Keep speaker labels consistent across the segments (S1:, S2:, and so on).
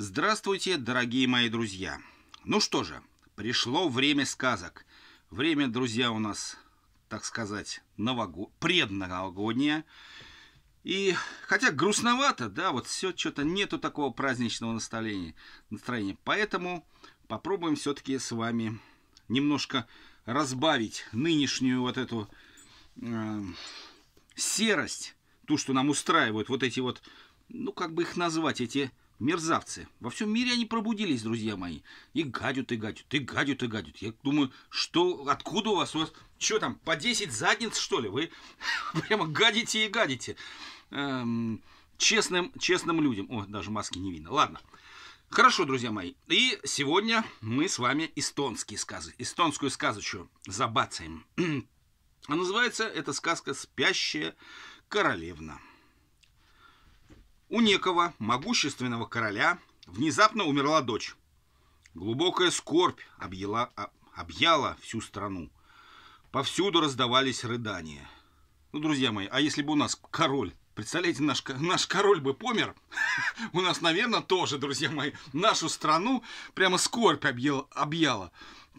S1: Здравствуйте, дорогие мои друзья. Ну что же, пришло время сказок. Время, друзья, у нас, так сказать, нового... предновогоднее. И хотя грустновато, да, вот все, что-то нету такого праздничного настроения, настроения. Поэтому попробуем все-таки с вами немножко разбавить нынешнюю вот эту э, серость, ту, что нам устраивают, вот эти вот, ну как бы их назвать, эти Мерзавцы. Во всем мире они пробудились, друзья мои. И гадят, и гадят, и гадят, и гадят. Я думаю, что, откуда у вас, у вас, что там, по 10 задниц, что ли? Вы прямо гадите и гадите. Эм, честным, честным людям. О, даже маски не видно. Ладно. Хорошо, друзья мои. И сегодня мы с вами эстонские сказы. Эстонскую сказочку забацаем. А называется эта сказка «Спящая королевна». У некого могущественного короля внезапно умерла дочь. Глубокая скорбь объяла, а, объяла всю страну. Повсюду раздавались рыдания. Ну, друзья мои, а если бы у нас король Представляете, наш, наш король бы помер. У нас, наверное, тоже, друзья мои, нашу страну прямо скорбь объел, объяла.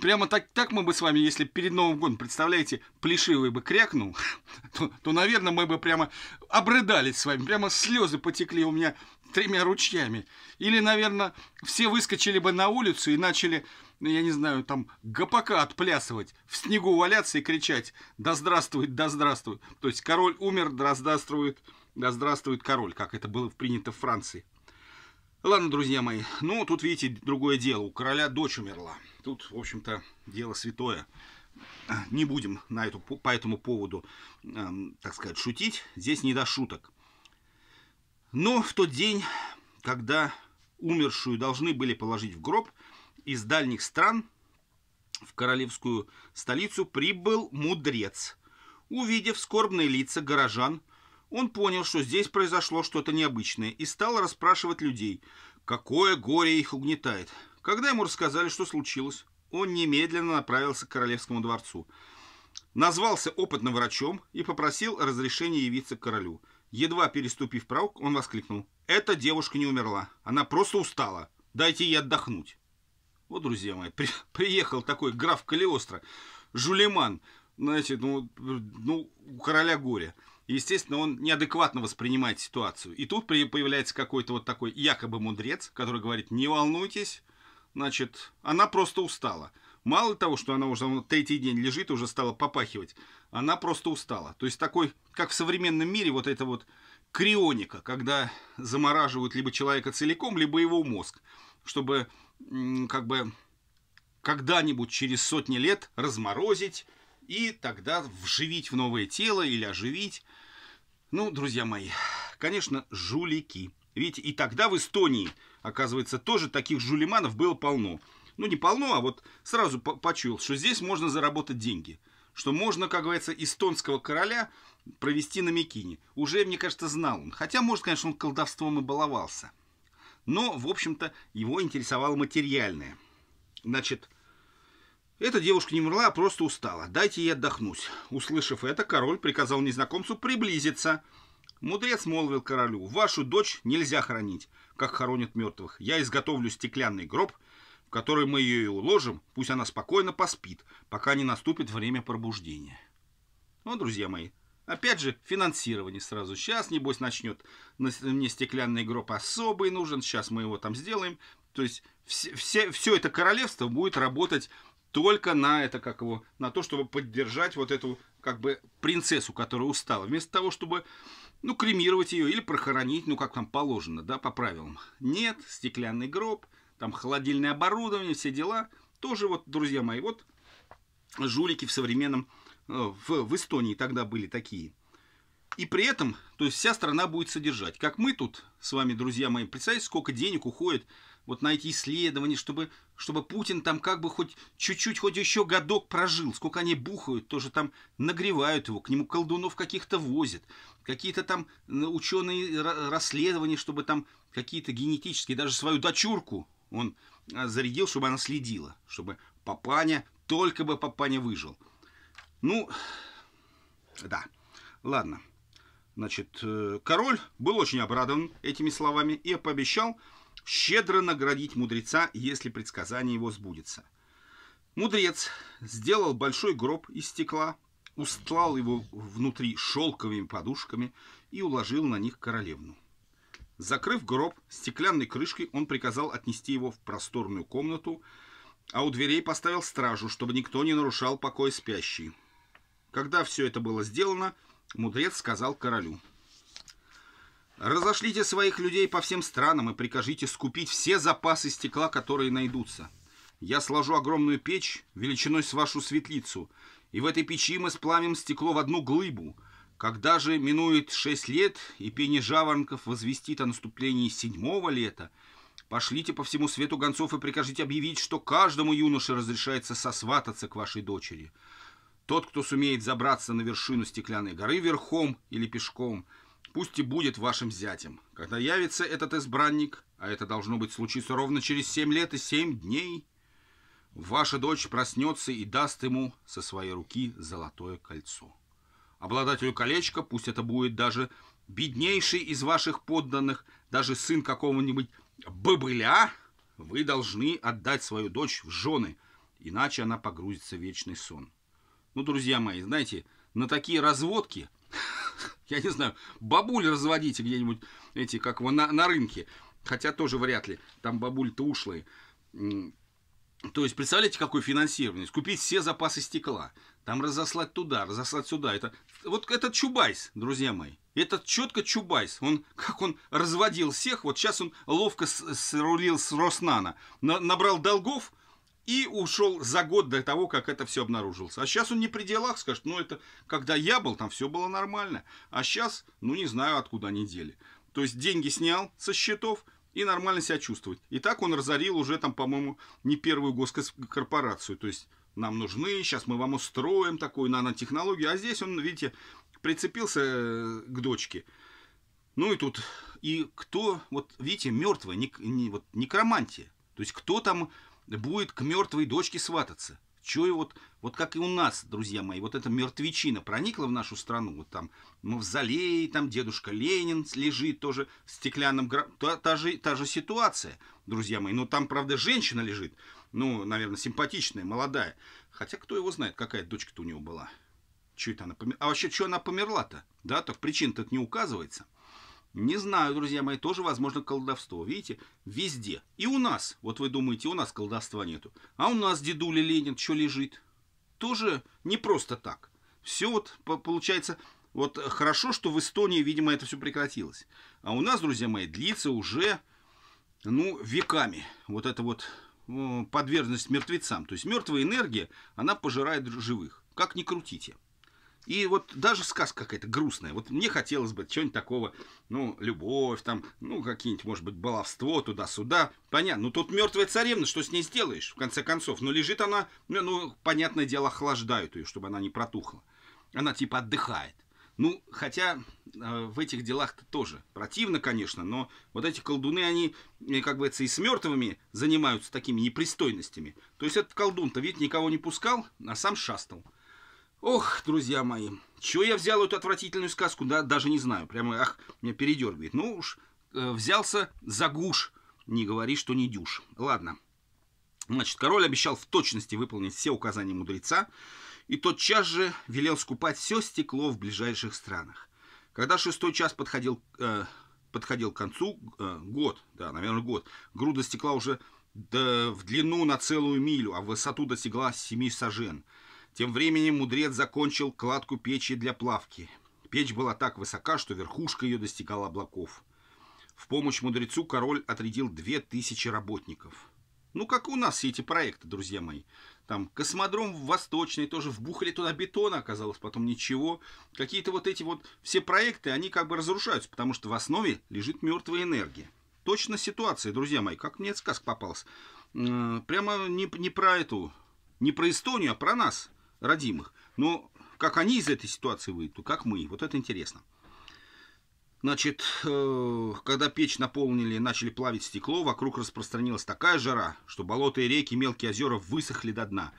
S1: Прямо так, так мы бы с вами, если перед Новым годом, представляете, плешивый бы крякнул, то, то, наверное, мы бы прямо обрыдались с вами. Прямо слезы потекли у меня тремя ручьями. Или, наверное, все выскочили бы на улицу и начали, ну, я не знаю, там ГПК отплясывать, в снегу валяться и кричать «Да здравствует, да здравствует!» То есть король умер, да здравствует, да здравствует король, как это было принято в Франции. Ладно, друзья мои, ну, тут, видите, другое дело. У короля дочь умерла. Тут, в общем-то, дело святое. Не будем на эту, по этому поводу, эм, так сказать, шутить. Здесь не до шуток. Но в тот день, когда умершую должны были положить в гроб, из дальних стран в королевскую столицу прибыл мудрец. Увидев скорбные лица горожан, он понял, что здесь произошло что-то необычное, и стал расспрашивать людей, какое горе их угнетает. Когда ему рассказали, что случилось, он немедленно направился к королевскому дворцу. Назвался опытным врачом и попросил разрешения явиться к королю. Едва переступив порог, он воскликнул. «Эта девушка не умерла. Она просто устала. Дайте ей отдохнуть». Вот, друзья мои, при, приехал такой граф Калиостро, Жулеман, знаете, ну, ну, у короля горе естественно, он неадекватно воспринимает ситуацию. И тут появляется какой-то вот такой якобы мудрец, который говорит, не волнуйтесь, значит, она просто устала. Мало того, что она уже ну, третий день лежит, уже стала попахивать, она просто устала. То есть такой, как в современном мире, вот это вот крионика, когда замораживают либо человека целиком, либо его мозг, чтобы как бы когда-нибудь через сотни лет разморозить и тогда вживить в новое тело или оживить. Ну, друзья мои, конечно, жулики. Ведь и тогда в Эстонии, оказывается, тоже таких жулиманов было полно. Ну, не полно, а вот сразу по почуял, что здесь можно заработать деньги. Что можно, как говорится, эстонского короля провести на Микине. Уже, мне кажется, знал он. Хотя, может, конечно, он колдовством и баловался. Но, в общем-то, его интересовало материальное. Значит, эта девушка не умерла, а просто устала. Дайте ей отдохнуть. Услышав это, король приказал незнакомцу приблизиться. Мудрец молвил королю, вашу дочь нельзя хоронить, как хоронят мертвых. Я изготовлю стеклянный гроб, в который мы ее и уложим, пусть она спокойно поспит, пока не наступит время пробуждения. Ну, друзья мои, опять же, финансирование сразу. Сейчас, небось, начнет мне стеклянный гроб особый нужен, сейчас мы его там сделаем. То есть все, все, все это королевство будет работать только на это, как его, на то, чтобы поддержать вот эту, как бы, принцессу, которая устала. Вместо того, чтобы, ну, кремировать ее или похоронить, ну, как там положено, да, по правилам. Нет, стеклянный гроб, там холодильное оборудование, все дела. Тоже вот, друзья мои, вот жулики в современном, э, в, в Эстонии тогда были такие. И при этом, то есть вся страна будет содержать. Как мы тут с вами, друзья мои, представляете, сколько денег уходит вот на эти исследования, чтобы, чтобы Путин там как бы хоть чуть-чуть, хоть еще годок прожил, сколько они бухают, тоже там нагревают его, к нему колдунов каких-то возят, какие-то там ученые расследования, чтобы там какие-то генетические, даже свою дочурку он а, зарядил, чтобы она следила, чтобы папаня, только бы папаня выжил. Ну, да, ладно. Значит, э, король был очень обрадован этими словами и пообещал, щедро наградить мудреца, если предсказание его сбудется. Мудрец сделал большой гроб из стекла, устлал его внутри шелковыми подушками и уложил на них королевну. Закрыв гроб стеклянной крышкой, он приказал отнести его в просторную комнату, а у дверей поставил стражу, чтобы никто не нарушал покой спящей. Когда все это было сделано, мудрец сказал королю – Разошлите своих людей по всем странам и прикажите скупить все запасы стекла, которые найдутся. Я сложу огромную печь величиной с вашу светлицу, и в этой печи мы сплавим стекло в одну глыбу. Когда же минует шесть лет, и пение жаворонков возвестит о наступлении седьмого лета, пошлите по всему свету гонцов и прикажите объявить, что каждому юноше разрешается сосвататься к вашей дочери. Тот, кто сумеет забраться на вершину стеклянной горы верхом или пешком – Пусть и будет вашим зятем. Когда явится этот избранник, а это должно быть случиться ровно через семь лет и семь дней, ваша дочь проснется и даст ему со своей руки золотое кольцо. Обладателю колечка, пусть это будет даже беднейший из ваших подданных, даже сын какого-нибудь бобыля, вы должны отдать свою дочь в жены, иначе она погрузится в вечный сон. Ну, друзья мои, знаете, на такие разводки я не знаю, бабуль разводите где-нибудь, эти, как его, на, на рынке. Хотя тоже вряд ли, там бабуль-то ушлые. То есть, представляете, какое финансирование? Купить все запасы стекла, там разослать туда, разослать сюда. Это, вот этот Чубайс, друзья мои. этот четко Чубайс. Он, как он разводил всех, вот сейчас он ловко срулил с Роснана. На, набрал долгов, и ушел за год до того, как это все обнаружилось, А сейчас он не при делах, скажет, ну это, когда я был, там все было нормально. А сейчас, ну не знаю, откуда они дели. То есть деньги снял со счетов и нормально себя чувствует. И так он разорил уже там, по-моему, не первую госкорпорацию. То есть нам нужны, сейчас мы вам устроим такую нанотехнологию. А здесь он, видите, прицепился э, к дочке. Ну и тут, и кто, вот видите, мертвый, не, не, вот некромантия. То есть кто там будет к мертвой дочке свататься. Чё и вот, вот как и у нас, друзья мои, вот эта мертвечина проникла в нашу страну. Вот там мавзолей, там дедушка Ленин лежит тоже в стеклянном... Гра... Та, та, же, та же ситуация, друзья мои. Но там, правда, женщина лежит. Ну, наверное, симпатичная, молодая. Хотя кто его знает, какая дочка-то у него была. Чё это она померла? А вообще, что она померла-то? Да, так причин-то не указывается. Не знаю, друзья мои, тоже возможно колдовство. Видите, везде. И у нас, вот вы думаете, у нас колдовства нету. А у нас дедуля Ленин что лежит? Тоже не просто так. Все вот получается... Вот хорошо, что в Эстонии, видимо, это все прекратилось. А у нас, друзья мои, длится уже, ну, веками. Вот это вот подверженность мертвецам. То есть мертвая энергия, она пожирает живых. Как ни крутите. И вот даже сказка какая-то грустная. Вот мне хотелось бы чего-нибудь такого, ну, любовь там, ну, какие-нибудь, может быть, баловство туда-сюда. Понятно. Ну, тут мертвая царевна, что с ней сделаешь, в конце концов? Ну, лежит она, ну, ну понятное дело, охлаждают ее, чтобы она не протухла. Она типа отдыхает. Ну, хотя э, в этих делах-то тоже противно, конечно, но вот эти колдуны, они, э, как говорится, и с мертвыми занимаются такими непристойностями. То есть этот колдун-то, видите, никого не пускал, а сам шастал. Ох, друзья мои, чего я взял эту отвратительную сказку, да, даже не знаю. Прямо, ах, меня передергивает. Ну уж, э, взялся за гуш. Не говори, что не дюш. Ладно. Значит, король обещал в точности выполнить все указания мудреца, и тотчас же велел скупать все стекло в ближайших странах. Когда шестой час подходил, э, подходил к концу, э, год, да, наверное, год, груда стекла уже да, в длину на целую милю, а в высоту достигла семи сажен – тем временем мудрец закончил кладку печи для плавки. Печь была так высока, что верхушка ее достигала облаков. В помощь мудрецу король отрядил две тысячи работников. Ну, как у нас все эти проекты, друзья мои. Там космодром в Восточной, тоже вбухали туда бетона, оказалось потом ничего. Какие-то вот эти вот все проекты, они как бы разрушаются, потому что в основе лежит мертвая энергия. Точно ситуация, друзья мои, как мне этот сказка попалась. Прямо не, не про эту, не про Эстонию, а про нас родимых. Но как они из этой ситуации выйдут, как мы. Вот это интересно. Значит, э, когда печь наполнили, и начали плавить стекло, вокруг распространилась такая жара, что болота и реки, мелкие озера высохли до дна,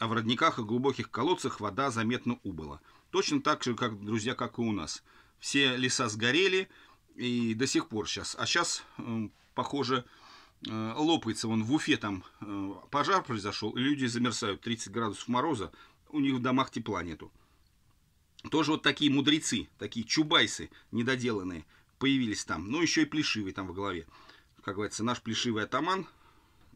S1: а в родниках и глубоких колодцах вода заметно убыла. Точно так же, как, друзья, как и у нас. Все леса сгорели и до сих пор сейчас. А сейчас, э, похоже, э, лопается. Вон в Уфе там пожар произошел, и люди замерзают 30 градусов мороза, у них в домах тепла нету. Тоже вот такие мудрецы, такие чубайсы недоделанные появились там. Ну, еще и Плешивый там во главе. Как говорится, наш Плешивый атаман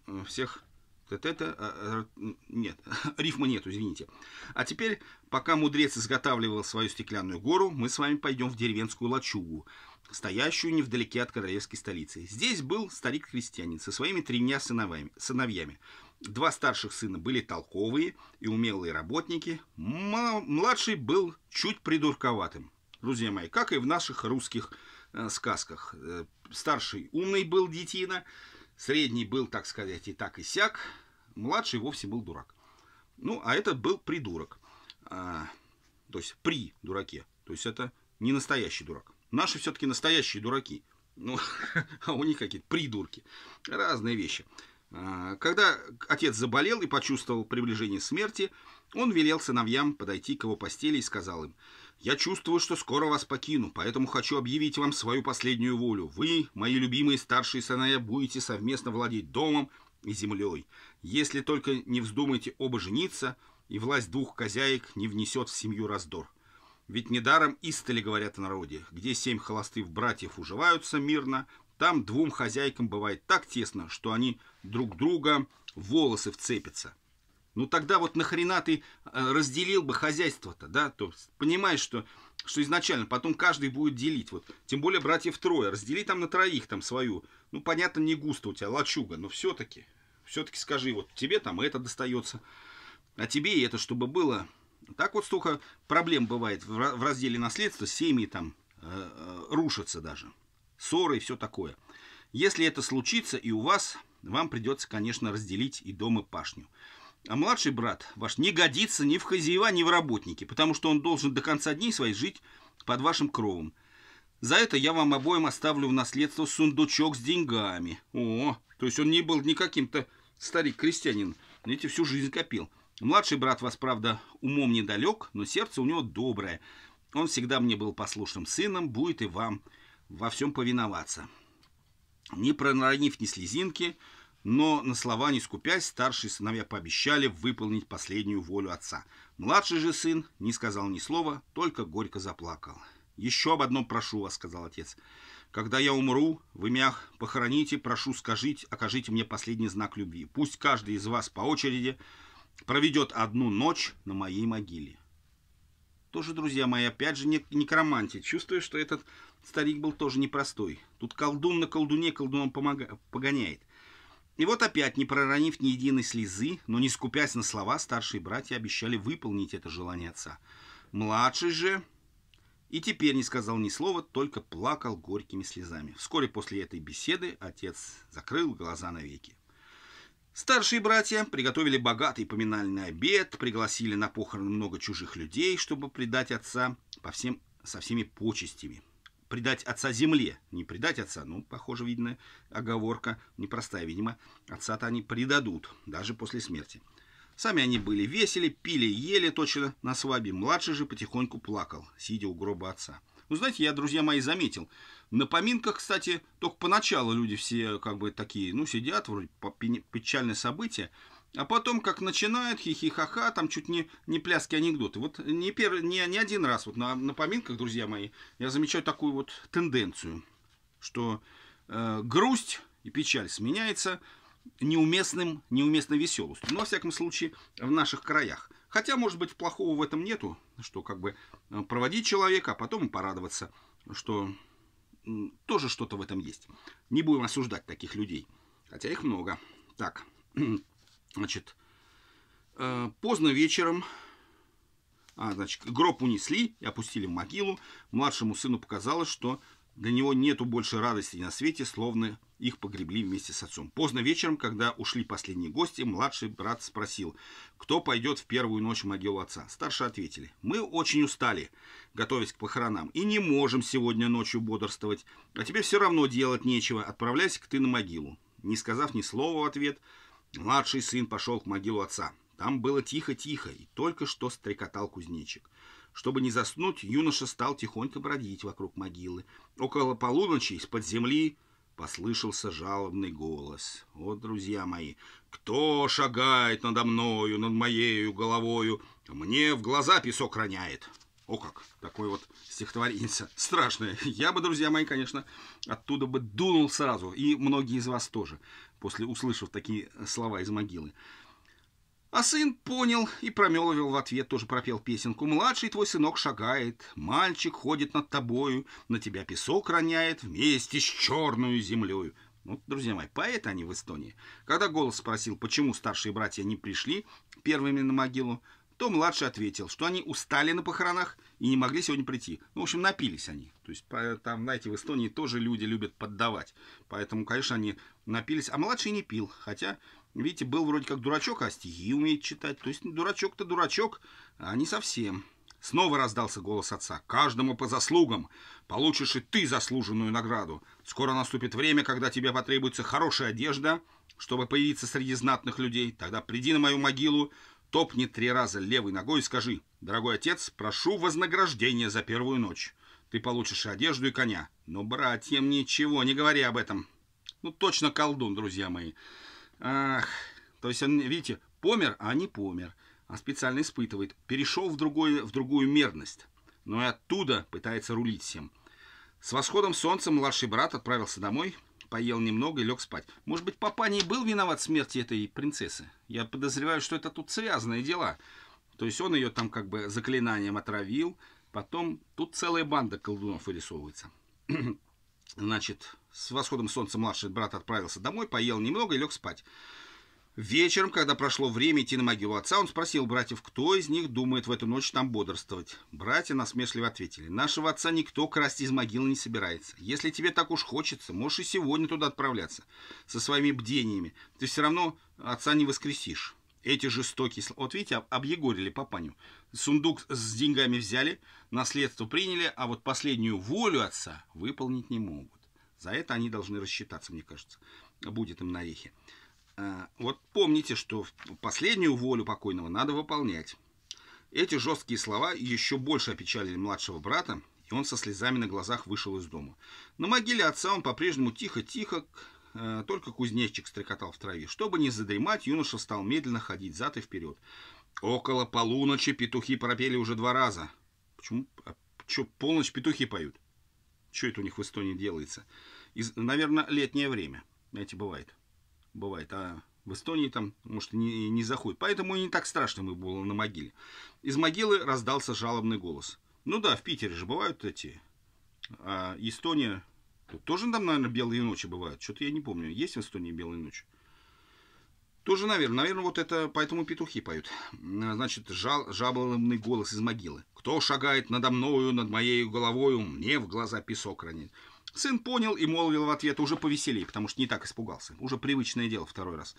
S1: э, всех... Это, а, а, нет, рифма нету, извините. А теперь, пока мудрец изготавливал свою стеклянную гору, мы с вами пойдем в деревенскую лачугу, стоящую невдалеке от королевской столицы. Здесь был старик-крестьянин со своими тремя сыновьями Два старших сына были толковые и умелые работники, младший был чуть придурковатым. Друзья мои, как и в наших русских э, сказках. Э, старший умный был детина, средний был, так сказать, и так и сяк, младший вовсе был дурак. Ну, а этот был придурок. А, то есть при дураке. То есть это не настоящий дурак. Наши все-таки настоящие дураки. Ну, а у них какие-то придурки. Разные вещи. А, когда отец заболел и почувствовал приближение смерти, он велел сыновьям подойти к его постели и сказал им, «Я чувствую, что скоро вас покину, поэтому хочу объявить вам свою последнюю волю. Вы, мои любимые старшие сыновья, будете совместно владеть домом и землей. Если только не вздумаете оба жениться, и власть двух хозяек не внесет в семью раздор. Ведь недаром истоли говорят о народе, где семь холостых братьев уживаются мирно, там двум хозяйкам бывает так тесно, что они друг друга волосы вцепятся. Ну тогда вот нахрена ты э, разделил бы хозяйство-то, да? То понимаешь, что, что изначально потом каждый будет делить. Вот. Тем более братьев трое. Раздели там на троих там свою. Ну понятно, не густо у тебя лачуга, но все-таки. Все-таки скажи, вот тебе там это достается, а тебе и это, чтобы было. Так вот столько проблем бывает в разделе наследства, семьи там э, э, рушатся даже ссоры и все такое. Если это случится и у вас, вам придется, конечно, разделить и дом, и пашню. А младший брат ваш не годится ни в хозяева, ни в работники, потому что он должен до конца дней своей жить под вашим кровом. За это я вам обоим оставлю в наследство сундучок с деньгами. О, то есть он не был ни каким-то старик-крестьянин. Видите, всю жизнь копил. Младший брат вас, правда, умом недалек, но сердце у него доброе. Он всегда мне был послушным сыном, будет и вам во всем повиноваться. Не проронив ни слезинки, но на слова не скупясь, старшие сыновья пообещали выполнить последнюю волю отца. Младший же сын не сказал ни слова, только горько заплакал. «Еще об одном прошу вас», — сказал отец. «Когда я умру, вы меня похороните, прошу, скажите, окажите мне последний знак любви. Пусть каждый из вас по очереди проведет одну ночь на моей могиле». Тоже, друзья мои, опять же, нек некромантия. Чувствую, что этот Старик был тоже непростой. Тут колдун на колдуне колдуном помога... погоняет. И вот опять, не проронив ни единой слезы, но не скупясь на слова, старшие братья обещали выполнить это желание отца. Младший же и теперь не сказал ни слова, только плакал горькими слезами. Вскоре после этой беседы отец закрыл глаза навеки. Старшие братья приготовили богатый поминальный обед, пригласили на похороны много чужих людей, чтобы предать отца по всем, со всеми почестями предать отца земле. Не предать отца, ну, похоже, видно, оговорка непростая. Видимо, отца-то они предадут, даже после смерти. Сами они были весели, пили, ели точно на свадьбе. Младший же потихоньку плакал, сидя у гроба отца. Ну, знаете, я, друзья мои, заметил. На поминках, кстати, только поначалу люди все как бы такие, ну, сидят, вроде печальное событие а потом как начинают хихихаха, там чуть не, не пляски анекдоты. Вот не, перв, не, не один раз вот на, на поминках, друзья мои, я замечаю такую вот тенденцию, что э, грусть и печаль сменяется неуместным, неуместно веселостью. Но, ну, во всяком случае, в наших краях. Хотя, может быть, плохого в этом нету, что как бы э, проводить человека, а потом порадоваться, что тоже что-то в этом есть. Не будем осуждать таких людей, хотя их много. Так, Значит, э, поздно вечером, а, значит, гроб унесли и опустили в могилу. Младшему сыну показалось, что для него нету больше радости на свете, словно их погребли вместе с отцом. Поздно вечером, когда ушли последние гости, младший брат спросил, кто пойдет в первую ночь в могилу отца. Старшие ответили, мы очень устали, готовясь к похоронам, и не можем сегодня ночью бодрствовать, а тебе все равно делать нечего, отправляйся к ты на могилу. Не сказав ни слова в ответ, Младший сын пошел к могилу отца. Там было тихо-тихо, и только что стрекотал кузнечик. Чтобы не заснуть, юноша стал тихонько бродить вокруг могилы. Около полуночи из-под земли послышался жалобный голос. «О, друзья мои, кто шагает надо мною, над моею головою? Мне в глаза песок роняет!» О как, такой вот стихотворение страшное. Я бы, друзья мои, конечно, оттуда бы дунул сразу, и многие из вас тоже после услышав такие э, слова из могилы. А сын понял и промеловил в ответ, тоже пропел песенку. «Младший твой сынок шагает, мальчик ходит над тобою, на тебя песок роняет вместе с черную землею». Вот, ну, друзья мои, поэты они в Эстонии. Когда голос спросил, почему старшие братья не пришли первыми на могилу, то младший ответил, что они устали на похоронах и не могли сегодня прийти. Ну, в общем, напились они. То есть, там, знаете, в Эстонии тоже люди любят поддавать. Поэтому, конечно, они напились. А младший не пил, хотя, видите, был вроде как дурачок, а стихи умеет читать. То есть дурачок-то дурачок, а не совсем. Снова раздался голос отца. «Каждому по заслугам! Получишь и ты заслуженную награду! Скоро наступит время, когда тебе потребуется хорошая одежда, чтобы появиться среди знатных людей. Тогда приди на мою могилу, топни три раза левой ногой и скажи, «Дорогой отец, прошу вознаграждения за первую ночь. Ты получишь и одежду и коня». Но братьям ничего не говори об этом. Ну, точно колдун, друзья мои. Ах, то есть, он, видите, помер, а не помер. А специально испытывает. Перешел в, другой, в другую мерность. Но и оттуда пытается рулить всем. С восходом солнца младший брат отправился домой, поел немного и лег спать. Может быть, папа не был виноват в смерти этой принцессы? Я подозреваю, что это тут связанные дела. То есть он ее там как бы заклинанием отравил. Потом тут целая банда колдунов вырисовывается. Значит, с восходом солнца младший брат отправился домой, поел немного и лег спать. Вечером, когда прошло время идти на могилу отца, он спросил братьев, кто из них думает в эту ночь там бодрствовать. Братья насмешливо ответили, нашего отца никто красть из могилы не собирается. Если тебе так уж хочется, можешь и сегодня туда отправляться со своими бдениями. Ты все равно отца не воскресишь. Эти жестокие... Вот видите, объегорили папаню. Сундук с деньгами взяли, наследство приняли, а вот последнюю волю отца выполнить не могут. За это они должны рассчитаться, мне кажется. Будет им на орехи. А, вот помните, что последнюю волю покойного надо выполнять. Эти жесткие слова еще больше опечалили младшего брата, и он со слезами на глазах вышел из дома. На могиле отца он по-прежнему тихо-тихо, а, только кузнечик стрекотал в траве. Чтобы не задремать, юноша стал медленно ходить зад и вперед. Около полуночи петухи пропели уже два раза. Почему? А что, полночь петухи поют? Что это у них в Эстонии делается? из, наверное, летнее время. Знаете, бывает. Бывает. А в Эстонии там, может, не, не заходит. Поэтому и не так страшно мы было на могиле. Из могилы раздался жалобный голос. Ну да, в Питере же бывают эти. А Эстония... Тут тоже там, наверное, белые ночи бывают. Что-то я не помню. Есть в Эстонии белые ночи? Тоже, наверное. Наверное, вот это поэтому петухи поют. Значит, жал, жалобный голос из могилы. «Кто шагает надо мною, над моей головою, мне в глаза песок ранит». Сын понял и молвил в ответ уже повеселее, потому что не так испугался. Уже привычное дело второй раз.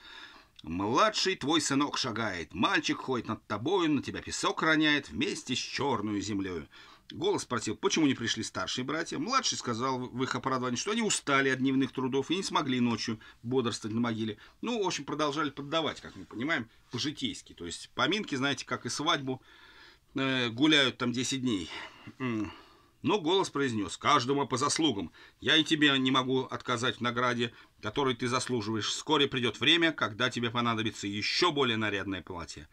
S1: «Младший твой сынок шагает, мальчик ходит над тобою, на тебя песок роняет вместе с черную землею». Голос спросил, почему не пришли старшие братья. Младший сказал в их оправдании, что они устали от дневных трудов и не смогли ночью бодрствовать на могиле. Ну, в общем, продолжали поддавать, как мы понимаем, по-житейски. То есть поминки, знаете, как и свадьбу, э, гуляют там 10 дней но голос произнес «Каждому по заслугам. Я и тебе не могу отказать в награде, которой ты заслуживаешь. Вскоре придет время, когда тебе понадобится еще более нарядное платье,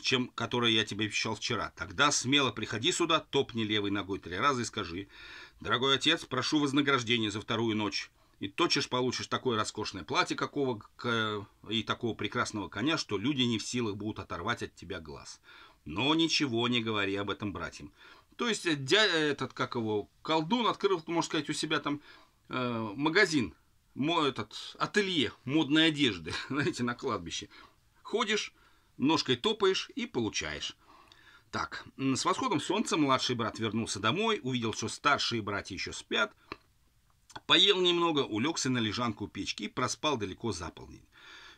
S1: чем которое я тебе обещал вчера. Тогда смело приходи сюда, топни левой ногой три раза и скажи «Дорогой отец, прошу вознаграждения за вторую ночь». И тотчас получишь такое роскошное платье какого и такого прекрасного коня, что люди не в силах будут оторвать от тебя глаз. Но ничего не говори об этом братьям. То есть, дядя, э, э, этот, как его, колдун открыл, можно сказать, у себя там э, магазин, мой этот, ателье модной одежды, знаете, на кладбище. Ходишь, ножкой топаешь и получаешь. Так, с восходом солнца младший брат вернулся домой, увидел, что старшие братья еще спят, поел немного, улегся на лежанку у печки и проспал далеко за полдень.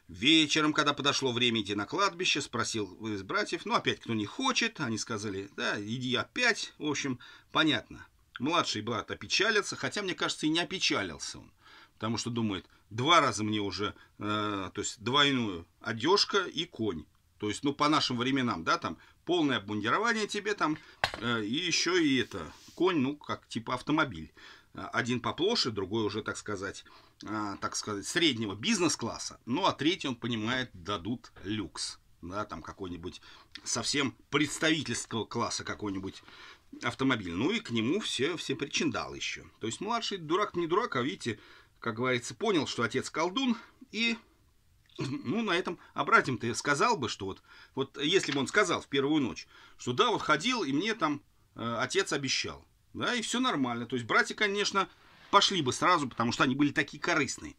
S1: Вечером, когда подошло время идти на кладбище, спросил из братьев, ну опять кто не хочет, они сказали, да, иди опять, в общем, понятно. Младший брат опечалился, хотя, мне кажется, и не опечалился он, потому что думает, два раза мне уже, э, то есть двойную одежка и конь. То есть, ну, по нашим временам, да, там полное обмундирование тебе там, э, и еще и это, конь, ну, как типа автомобиль. Э, один поплоше, другой уже, так сказать, а, так сказать, среднего бизнес-класса, ну а третий, он понимает, дадут люкс. Да, там какой-нибудь совсем представительского класса какой-нибудь автомобиль. Ну и к нему все, все причиндал еще. То есть младший дурак не дурак, а видите, как говорится, понял, что отец колдун, и ну, на этом обратим ты сказал бы, что вот, вот если бы он сказал в первую ночь, что да, вот ходил, и мне там э, отец обещал, да, и все нормально. То есть братья, конечно, пошли бы сразу, потому что они были такие корыстные.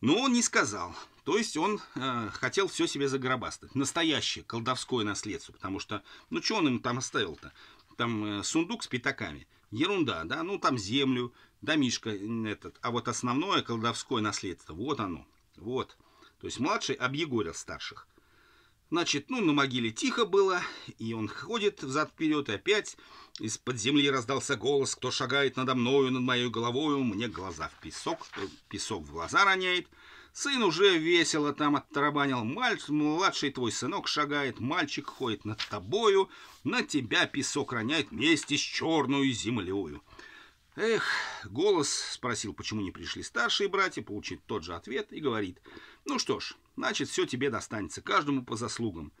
S1: Но он не сказал. То есть он э, хотел все себе загробастать. Настоящее колдовское наследство. Потому что, ну что он им там оставил-то? Там э, сундук с пятаками. Ерунда, да? Ну там землю, домишко этот. А вот основное колдовское наследство, вот оно. Вот. То есть младший объегорил старших. Значит, ну, на могиле тихо было, и он ходит взад-вперед, и опять из-под земли раздался голос, кто шагает надо мною, над моей головою, мне глаза в песок, э, песок в глаза роняет. Сын уже весело там оттарабанил, мальч, младший твой сынок шагает, мальчик ходит над тобою, на тебя песок роняет вместе с черную землею. «Эх!» — голос спросил, почему не пришли старшие братья, получит тот же ответ и говорит. «Ну что ж, значит, все тебе достанется, каждому по заслугам.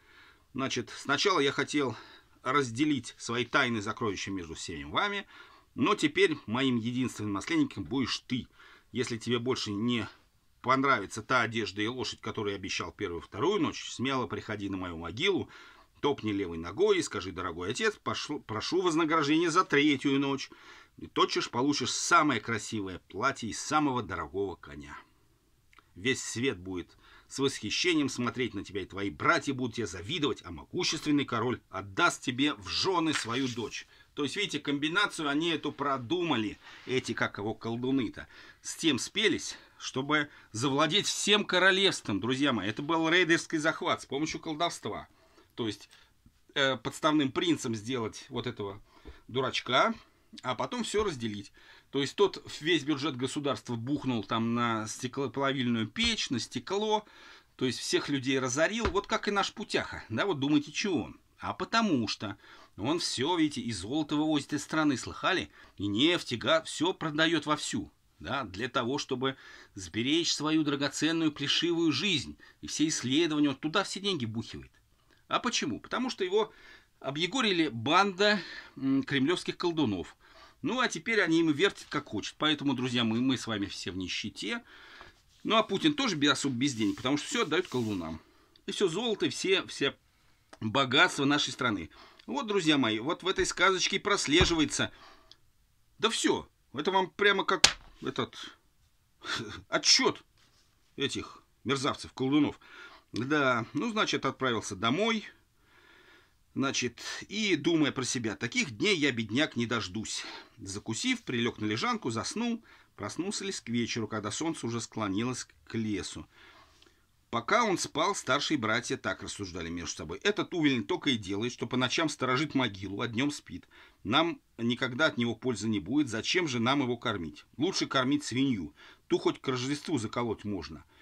S1: Значит, сначала я хотел разделить свои тайны сокровища между всеми вами, но теперь моим единственным наследником будешь ты. Если тебе больше не понравится та одежда и лошадь, которую я обещал первую и вторую ночь, смело приходи на мою могилу, топни левой ногой и скажи, дорогой отец, пошло, прошу вознаграждение за третью ночь. И тотчас получишь самое красивое платье из самого дорогого коня. Весь свет будет с восхищением смотреть на тебя, и твои братья будут тебе завидовать, а могущественный король отдаст тебе в жены свою дочь. То есть, видите, комбинацию они эту продумали, эти, как его, колдуны-то, с тем спелись, чтобы завладеть всем королевством, друзья мои. Это был рейдерский захват с помощью колдовства. То есть, э, подставным принцем сделать вот этого дурачка, а потом все разделить. То есть тот весь бюджет государства бухнул там на стеклоплавильную печь, на стекло, то есть всех людей разорил, вот как и наш Путяха, да, вот думаете, чего он? А потому что он все, видите, и золото вывозит из страны, слыхали? И нефть, и газ, все продает вовсю, да, для того, чтобы сберечь свою драгоценную плешивую жизнь. И все исследования, он туда все деньги бухивает. А почему? Потому что его объегорили банда кремлевских колдунов – ну, а теперь они им вертят как хочет. Поэтому, друзья, мы, мы с вами все в нищете. Ну, а Путин тоже без особо без денег, потому что все отдают колдунам. И все золото, все, все богатства нашей страны. Вот, друзья мои, вот в этой сказочке прослеживается. Да все. Это вам прямо как этот отчет этих мерзавцев, колдунов. Да, ну, значит, отправился домой, Значит, и думая про себя, таких дней я, бедняк, не дождусь. Закусив, прилег на лежанку, заснул, проснулся лишь к вечеру, когда солнце уже склонилось к лесу. Пока он спал, старшие братья так рассуждали между собой. Этот увелень только и делает, что по ночам сторожит могилу, а днем спит. Нам никогда от него пользы не будет, зачем же нам его кормить? Лучше кормить свинью, ту хоть к Рождеству заколоть можно. —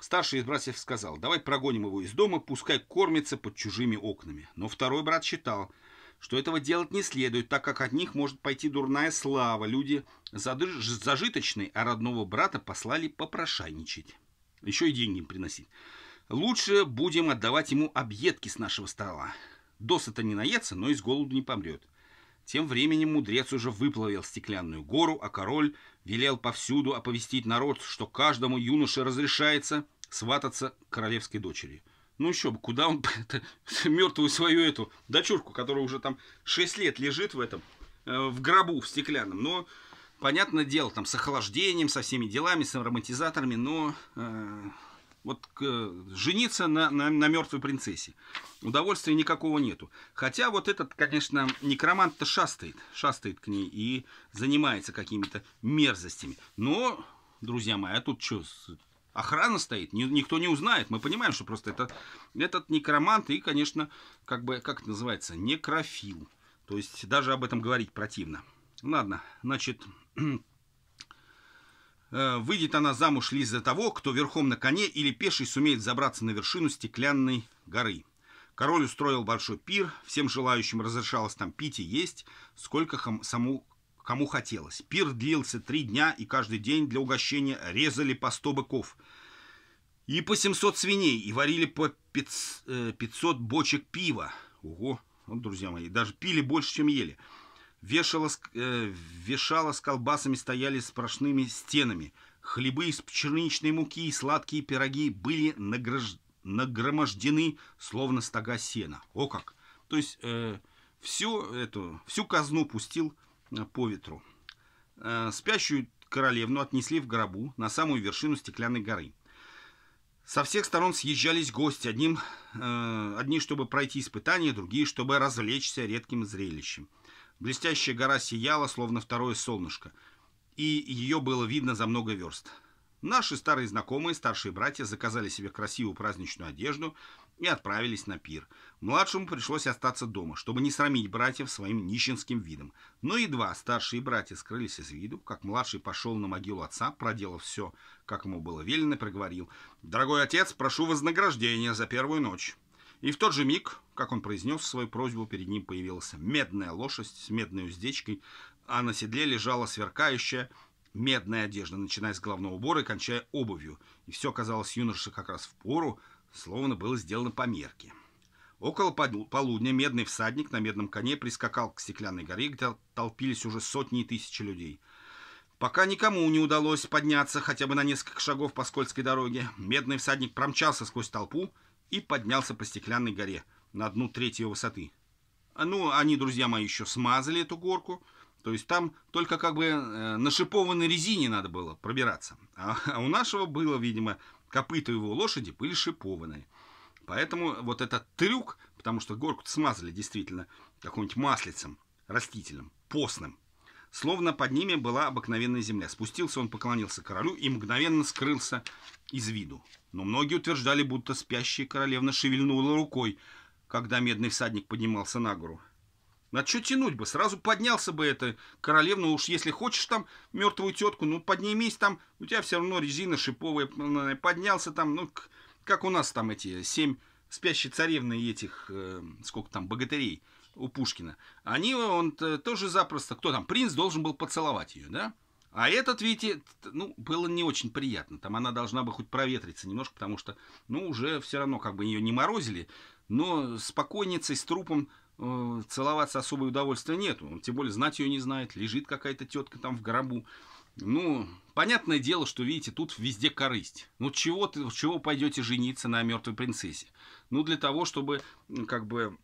S1: Старший из братьев сказал, давай прогоним его из дома, пускай кормится под чужими окнами. Но второй брат считал, что этого делать не следует, так как от них может пойти дурная слава. Люди задыж... зажиточные, а родного брата послали попрошайничать. Еще и деньги им приносить. Лучше будем отдавать ему объедки с нашего стола. Досыта не нается, но из голоду не помрет. Тем временем мудрец уже выплавил стеклянную гору, а король велел повсюду оповестить народ, что каждому юноше разрешается свататься к королевской дочери. Ну еще бы, куда он мертвую свою эту дочурку, которая уже там 6 лет лежит в этом, э, в гробу, в стеклянном. Но, понятное дело, там с охлаждением, со всеми делами, с ароматизаторами, но э, вот э, жениться на, на, на мертвой принцессе. Удовольствия никакого нету. Хотя вот этот, конечно, некромант-то шастает, шастает к ней и занимается какими-то мерзостями. Но, друзья мои, а тут что, охрана стоит, ни, никто не узнает. Мы понимаем, что просто это, этот некромант и, конечно, как бы, как это называется, некрофил. То есть даже об этом говорить противно. Ладно, значит, Э, выйдет она замуж лишь за того, кто верхом на коне или пеший сумеет забраться на вершину стеклянной горы. Король устроил большой пир, всем желающим разрешалось там пить и есть, сколько хам, саму кому хотелось. Пир длился три дня, и каждый день для угощения резали по сто быков и по 700 свиней, и варили по 500 э, бочек пива. Ого, вот, друзья мои, даже пили больше, чем ели. Вешало, э, вешало с колбасами стояли с прошными стенами. Хлебы из пшеничной муки и сладкие пироги были награжд... нагромождены, словно стога сена. О как! То есть э, всю, эту, всю казну пустил э, по ветру. Э, спящую королевну отнесли в гробу на самую вершину стеклянной горы. Со всех сторон съезжались гости, одним, э, одни чтобы пройти испытания, другие чтобы развлечься редким зрелищем. Блестящая гора сияла, словно второе солнышко, и ее было видно за много верст. Наши старые знакомые, старшие братья, заказали себе красивую праздничную одежду и отправились на пир. Младшему пришлось остаться дома, чтобы не срамить братьев своим нищенским видом. Но едва старшие братья скрылись из виду, как младший пошел на могилу отца, проделав все, как ему было велено, проговорил. «Дорогой отец, прошу вознаграждения за первую ночь». И в тот же миг, как он произнес свою просьбу, перед ним появилась медная лошадь с медной уздечкой, а на седле лежала сверкающая медная одежда, начиная с головного убора и кончая обувью. И все казалось юноше как раз в пору, словно было сделано по мерке. Около полудня медный всадник на медном коне прискакал к стеклянной горе, где толпились уже сотни и тысячи людей. Пока никому не удалось подняться хотя бы на несколько шагов по скользкой дороге, медный всадник промчался сквозь толпу, и поднялся по стеклянной горе на одну треть ее высоты. Ну, они, друзья мои, еще смазали эту горку, то есть там только как бы э, на шипованной резине надо было пробираться. А, а у нашего было, видимо, копыта его лошади были шипованные. Поэтому вот этот трюк, потому что горку смазали действительно каким-нибудь маслицем, растительным, постным, словно под ними была обыкновенная земля. Спустился он, поклонился королю и мгновенно скрылся из виду. Но многие утверждали, будто спящая королевна шевельнула рукой, когда медный всадник поднимался на гору. На что тянуть бы? Сразу поднялся бы эта королевна. Уж если хочешь там мертвую тетку, ну поднимись там. У тебя все равно резина шиповая. Э, поднялся там, ну как у нас там эти семь спящие царевны этих, э, сколько там, богатырей у Пушкина. Они, он тоже запросто, кто там, принц должен был поцеловать ее, да? А этот, видите, ну, было не очень приятно. Там она должна бы хоть проветриться немножко, потому что, ну, уже все равно как бы ее не морозили. Но с покойницей, с трупом э, целоваться особое удовольствия нету. Ну, тем более знать ее не знает. Лежит какая-то тетка там в гробу. Ну, понятное дело, что, видите, тут везде корысть. Ну, чего, ты, чего пойдете жениться на мертвой принцессе? Ну, для того, чтобы, как бы,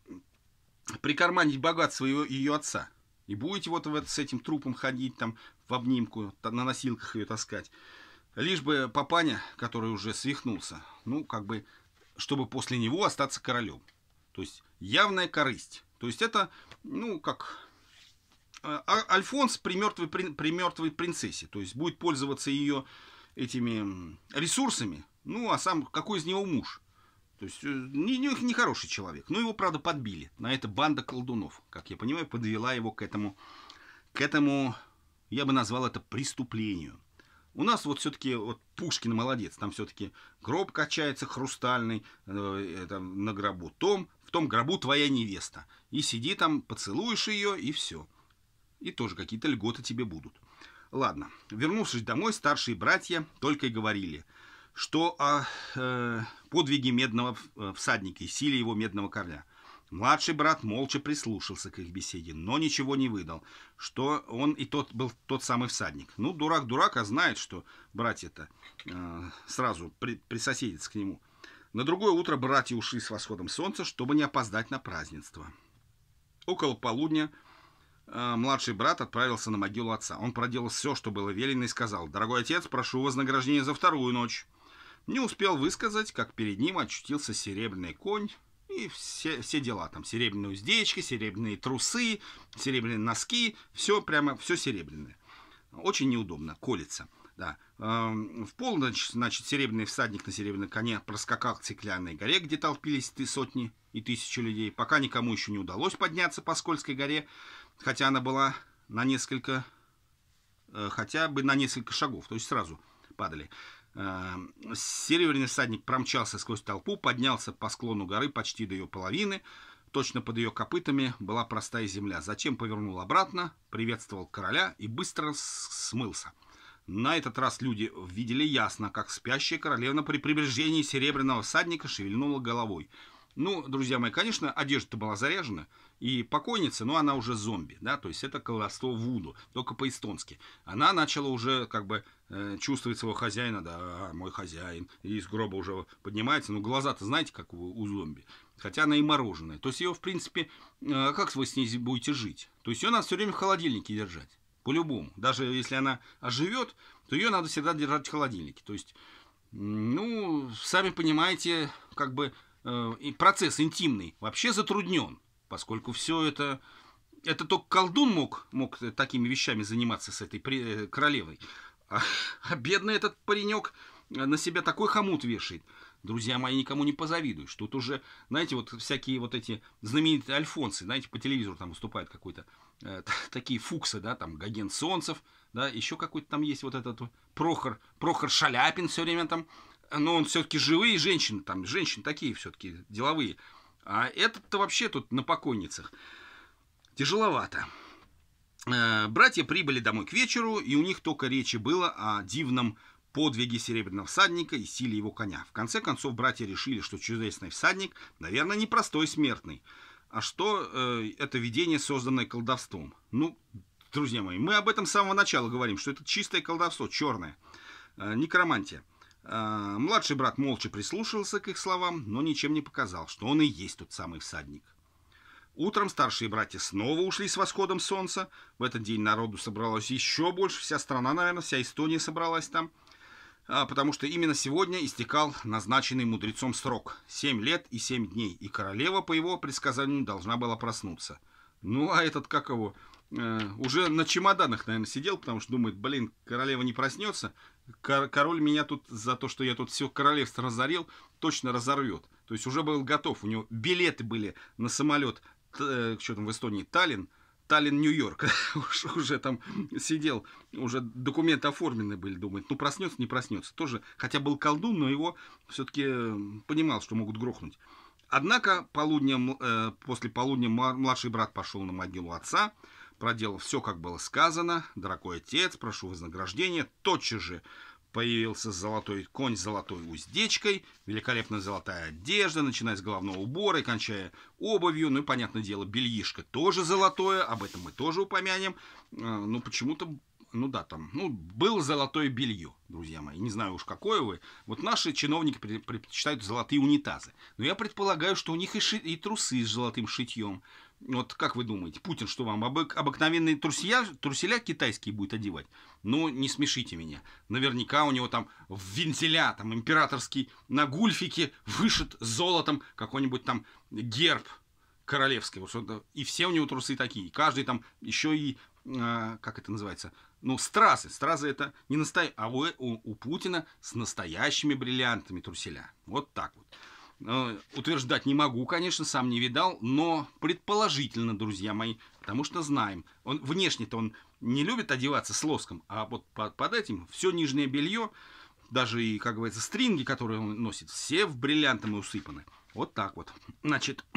S1: прикарманить богатство ее, ее отца. И будете вот в это, с этим трупом ходить там в обнимку, на носилках ее таскать. Лишь бы папаня, который уже свихнулся, ну, как бы, чтобы после него остаться королем. То есть явная корысть. То есть это, ну, как э, а, Альфонс при мертвой, при мертвой принцессе. То есть будет пользоваться ее этими ресурсами. Ну, а сам какой из него муж? То есть э, не не хороший человек. Ну, его, правда, подбили. На это банда колдунов, как я понимаю, подвела его к этому, к этому, я бы назвал это преступлению. У нас вот все-таки вот Пушкин молодец, там все-таки гроб качается хрустальный, э, там, на гробу том, в том гробу твоя невеста. И сиди там, поцелуешь ее, и все. И тоже какие-то льготы тебе будут. Ладно, вернувшись домой, старшие братья только и говорили, что о э, подвиге медного э, всадника и силе его медного короля. Младший брат молча прислушался к их беседе, но ничего не выдал, что он и тот был тот самый всадник. Ну, дурак дурак, а знает, что братья-то э, сразу при, присоседятся к нему. На другое утро братья ушли с восходом солнца, чтобы не опоздать на празднество. Около полудня э, младший брат отправился на могилу отца. Он проделал все, что было велено, и сказал, «Дорогой отец, прошу вознаграждения за вторую ночь». Не успел высказать, как перед ним очутился серебряный конь и все, все дела. Там серебряные уздечки, серебряные трусы, серебряные носки, все прямо, все серебряное. Очень неудобно, колется. Да. Эм, в полночь, значит, серебряный всадник на серебряном коне проскакал к стеклянной горе, где толпились ты сотни и тысячи людей. Пока никому еще не удалось подняться по скользкой горе, хотя она была на несколько, э, хотя бы на несколько шагов, то есть сразу падали. Эм, Серебряный всадник промчался сквозь толпу, поднялся по склону горы почти до ее половины. Точно под ее копытами была простая земля. Затем повернул обратно, приветствовал короля и быстро смылся. На этот раз люди видели ясно, как спящая королевна при приближении серебряного всадника шевельнула головой – ну, друзья мои, конечно, одежда-то была заряжена. И покойница, ну, она уже зомби, да, то есть это колдовство Вуду, только по-эстонски. Она начала уже, как бы, э, чувствовать своего хозяина, да, «А, мой хозяин, и из гроба уже поднимается. Ну, глаза-то знаете, как у, у зомби. Хотя она и мороженое. То есть ее, в принципе, э, как вы с ней будете жить? То есть ее надо все время в холодильнике держать. По-любому. Даже если она оживет, то ее надо всегда держать в холодильнике. То есть, ну, сами понимаете, как бы Э, и процесс интимный вообще затруднен, поскольку все это это только колдун мог, мог такими вещами заниматься с этой э, королевой. А, а бедный этот паренек э, на себя такой хомут вешает. Друзья мои, никому не позавидуешь. Тут уже, знаете, вот всякие вот эти знаменитые альфонсы, знаете, по телевизору там выступают какой-то, э, такие фуксы, да, там гаген Солнцев, да, еще какой-то там есть вот этот Прохор, Прохор Шаляпин все время там но он все-таки живые женщины, там женщины такие все-таки деловые. А этот-то вообще тут на покойницах. Тяжеловато. Э, братья прибыли домой к вечеру, и у них только речи было о дивном подвиге серебряного всадника и силе его коня. В конце концов, братья решили, что чудесный всадник, наверное, не простой смертный, а что э, это видение, созданное колдовством. Ну, друзья мои, мы об этом с самого начала говорим, что это чистое колдовство, черное, э, некромантия. А, младший брат молча прислушался к их словам, но ничем не показал, что он и есть тот самый всадник. Утром старшие братья снова ушли с восходом солнца. В этот день народу собралось еще больше. Вся страна, наверное, вся Эстония собралась там. А, потому что именно сегодня истекал назначенный мудрецом срок. Семь лет и семь дней. И королева, по его предсказанию, должна была проснуться. Ну, а этот, как его, э, уже на чемоданах, наверное, сидел, потому что думает, блин, королева не проснется король меня тут за то, что я тут все королевство разорил, точно разорвет. То есть уже был готов. У него билеты были на самолет, э, что там в Эстонии, Таллин, Таллин, Нью-Йорк. уже там сидел, уже документы оформлены были, думает, ну проснется, не проснется. Тоже, хотя был колдун, но его все-таки э, понимал, что могут грохнуть. Однако полудня, э, после полудня младший брат пошел на могилу отца, проделал все, как было сказано. Дорогой отец, прошу вознаграждения. Тотчас же появился золотой конь с золотой уздечкой, великолепная золотая одежда, начиная с головного убора и кончая обувью, ну и, понятное дело, бельишко тоже золотое, об этом мы тоже упомянем. А, но ну, почему-то ну да, там, ну, был золотое белье, друзья мои, не знаю уж какое вы. Вот наши чиновники предпочитают золотые унитазы. Но я предполагаю, что у них и, ши- и трусы с золотым шитьем. Ну, вот как вы думаете, Путин что вам, обык, обыкновенные трусия, труселя китайские будет одевать? Ну, не смешите меня. Наверняка у него там вентиля там императорский, на гульфике вышит золотом какой-нибудь там герб королевский. вот что-то И все у него трусы такие. Каждый там еще и, э, как это называется, ну, стразы. Стразы это не настоящие, а у, у, у Путина с настоящими бриллиантами труселя. Вот так вот. Э, утверждать не могу, конечно, сам не видал, но предположительно, друзья мои, потому что знаем, он внешне-то он не любит одеваться с лоском, а вот под, этим все нижнее белье, даже и, как говорится, стринги, которые он носит, все в бриллиантом и усыпаны. Вот так вот. Значит,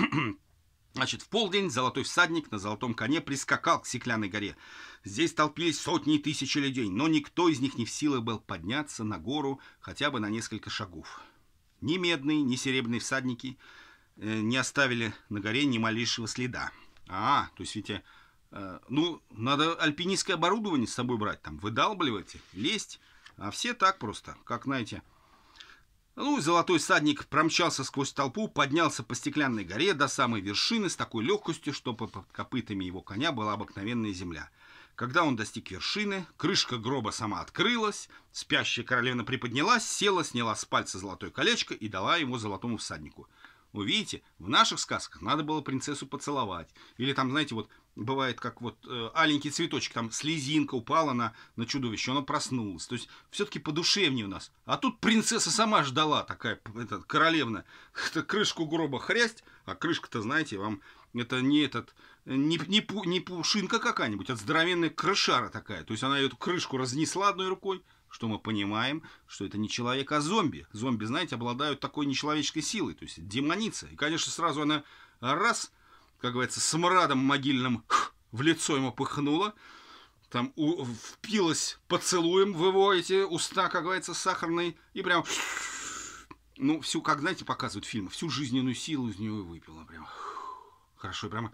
S1: Значит, в полдень золотой всадник на золотом коне прискакал к Стеклянной горе. Здесь толпились сотни и тысячи людей, но никто из них не в силах был подняться на гору хотя бы на несколько шагов. Ни медные, ни серебряные всадники э, не оставили на горе ни малейшего следа. А, то есть, видите, э, э, ну, надо альпинистское оборудование с собой брать, там, выдалбливать, лезть. А все так просто, как, знаете, ну, золотой всадник промчался сквозь толпу, поднялся по стеклянной горе до самой вершины с такой легкостью, что под копытами его коня была обыкновенная земля – когда он достиг вершины, крышка гроба сама открылась, спящая королева приподнялась, села, сняла с пальца золотое колечко и дала ему золотому всаднику. Вы ну, видите, в наших сказках надо было принцессу поцеловать. Или там, знаете, вот бывает, как вот э, аленький цветочек, там слезинка упала на, на чудовище, оно проснулось. То есть все-таки подушевнее у нас. А тут принцесса сама ждала, такая этот, королевна. Это крышку гроба хрясть, а крышка-то, знаете, вам это не этот не, не, пу, не пушинка какая-нибудь, а здоровенная крышара такая. То есть она эту крышку разнесла одной рукой, что мы понимаем, что это не человек, а зомби. Зомби, знаете, обладают такой нечеловеческой силой, то есть демоница. И, конечно, сразу она раз, как говорится, с мрадом могильным в лицо ему пыхнула, там у, впилась поцелуем в его эти уста, как говорится, сахарные, и прям, ну, всю, как, знаете, показывают фильмы, всю жизненную силу из нее выпила прям. Хорошо, прямо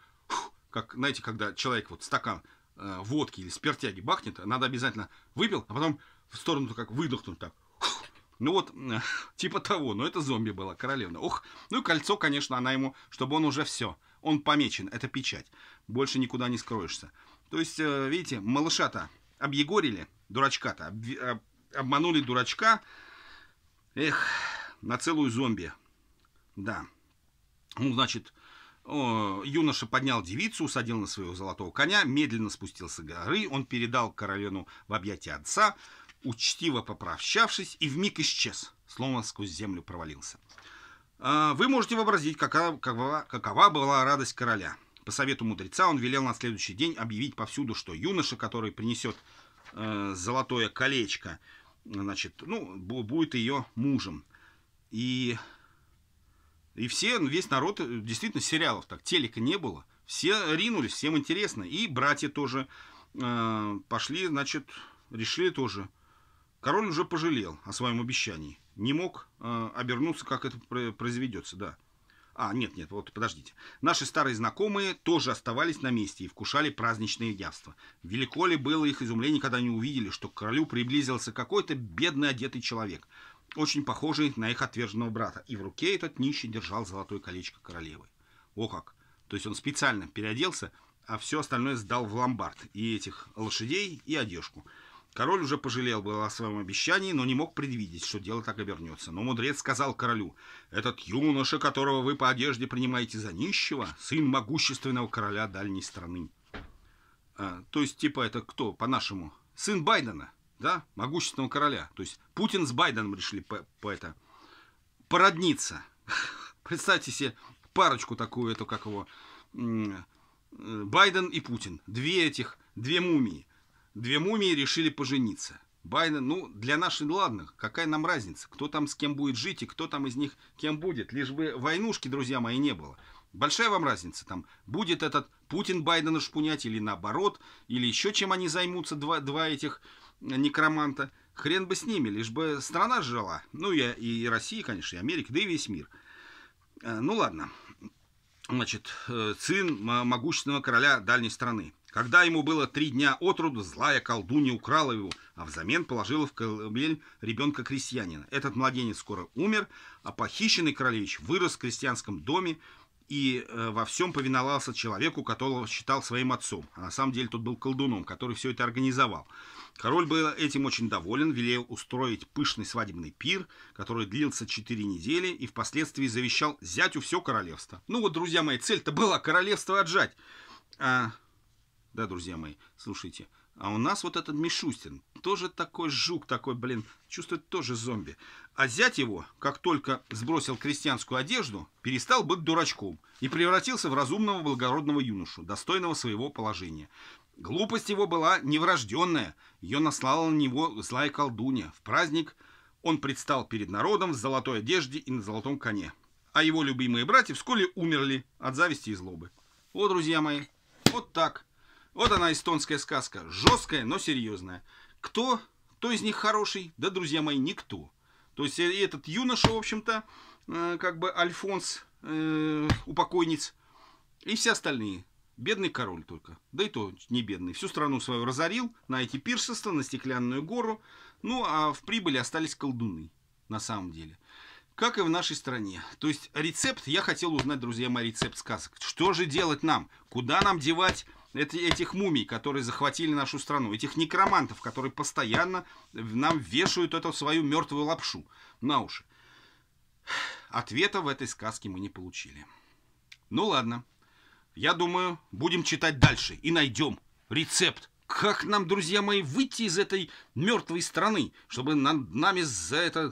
S1: как, знаете, когда человек вот стакан э, водки или спиртяги бахнет, надо обязательно выпил, а потом в сторону как выдохнуть так. Ну вот, э, типа того, но это зомби была, королевна. Ох, ну и кольцо, конечно, она ему, чтобы он уже все. Он помечен, это печать. Больше никуда не скроешься. То есть, э, видите, малыша-то объегорили, дурачка-то, об, об, обманули дурачка, эх, на целую зомби. Да. Ну, значит, юноша поднял девицу, усадил на своего золотого коня, медленно спустился с горы, он передал Каролину в объятия отца, учтиво попрощавшись, и вмиг исчез, словно сквозь землю провалился. А, вы можете вообразить, какова, какова, какова была радость короля. По совету мудреца он велел на следующий день объявить повсюду, что юноша, который принесет э, золотое колечко, значит, ну, будет ее мужем. И и все, ну, весь народ, э, действительно, сериалов так, телека не было. Все ринулись, всем интересно. И братья тоже э, пошли, значит, решили тоже. Король уже пожалел о своем обещании. Не мог э, обернуться, как это произведется, да. А, нет, нет, вот подождите. Наши старые знакомые тоже оставались на месте и вкушали праздничные явства. Велико ли было их изумление, когда они увидели, что к королю приблизился какой-то бедный одетый человек – очень похожий на их отверженного брата, и в руке этот нищий держал золотое колечко королевы. О как! То есть он специально переоделся, а все остальное сдал в ломбард, и этих лошадей, и одежку. Король уже пожалел был о своем обещании, но не мог предвидеть, что дело так обернется. Но мудрец сказал королю, «Этот юноша, которого вы по одежде принимаете за нищего, сын могущественного короля дальней страны». А, то есть, типа, это кто по-нашему? Сын Байдена да, могущественного короля. То есть Путин с Байденом решили по, по это породниться. Представьте себе парочку такую, эту, как его, э, Байден и Путин. Две этих, две мумии. Две мумии решили пожениться. Байден, ну, для наших ну ладно, какая нам разница, кто там с кем будет жить и кто там из них кем будет, лишь бы войнушки, друзья мои, не было. Большая вам разница, там, будет этот Путин Байдена шпунять или наоборот, или еще чем они займутся, два, два этих некроманта, хрен бы с ними, лишь бы страна жила. Ну, я и Россия, конечно, и Америка, да и весь мир. Э, ну, ладно. Значит, э, сын могущественного короля дальней страны. Когда ему было три дня от роду, злая колдунья украла его, а взамен положила в колыбель ребенка крестьянина. Этот младенец скоро умер, а похищенный королевич вырос в крестьянском доме, и э, во всем повиновался человеку, которого считал своим отцом. А на самом деле тот был колдуном, который все это организовал. Король был этим очень доволен, велел устроить пышный свадебный пир, который длился 4 недели и впоследствии завещал зятю все королевство. Ну вот, друзья мои, цель-то была королевство отжать. А... Да, друзья мои, слушайте, а у нас вот этот Мишустин тоже такой жук, такой, блин, чувствует тоже зомби. А зять его, как только сбросил крестьянскую одежду, перестал быть дурачком и превратился в разумного благородного юношу, достойного своего положения. Глупость его была неврожденная, ее наслала на него злая колдунья. В праздник он предстал перед народом в золотой одежде и на золотом коне. А его любимые братья вскоре умерли от зависти и злобы. О, друзья мои, вот так. Вот она эстонская сказка, жесткая, но серьезная. Кто? Кто из них хороший? Да, друзья мои, никто. То есть э, этот юноша, в общем-то, э, как бы Альфонс, э, упокойниц, и все остальные. Бедный король только. Да и то не бедный. Всю страну свою разорил на эти пиршества, на стеклянную гору. Ну, а в прибыли остались колдуны, на самом деле. Как и в нашей стране. То есть рецепт, я хотел узнать, друзья мои, рецепт сказок. Что же делать нам? Куда нам девать это, этих мумий, которые захватили нашу страну, этих некромантов, которые постоянно нам вешают эту свою мертвую лапшу на уши. Ответа в этой сказке мы не получили. Ну ладно, я думаю, будем читать дальше и найдем рецепт. Как нам, друзья мои, выйти из этой мертвой страны, чтобы над нами за это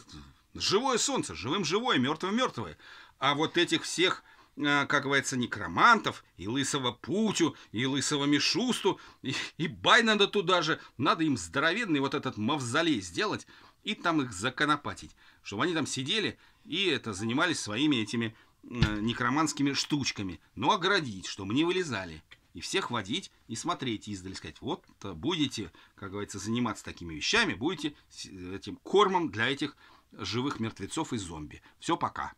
S1: живое солнце, живым живое, мертвым мертвое. А вот этих всех Э, как говорится, некромантов, и лысого Путю, и лысого Мишусту, и, и надо туда же. Надо им здоровенный вот этот мавзолей сделать и там их законопатить, чтобы они там сидели и это занимались своими этими э, некроманскими штучками. Но ну, оградить, чтобы не вылезали. И всех водить и смотреть и издали, сказать, вот э, будете, как говорится, заниматься такими вещами, будете э, этим кормом для этих живых мертвецов и зомби. Все, пока.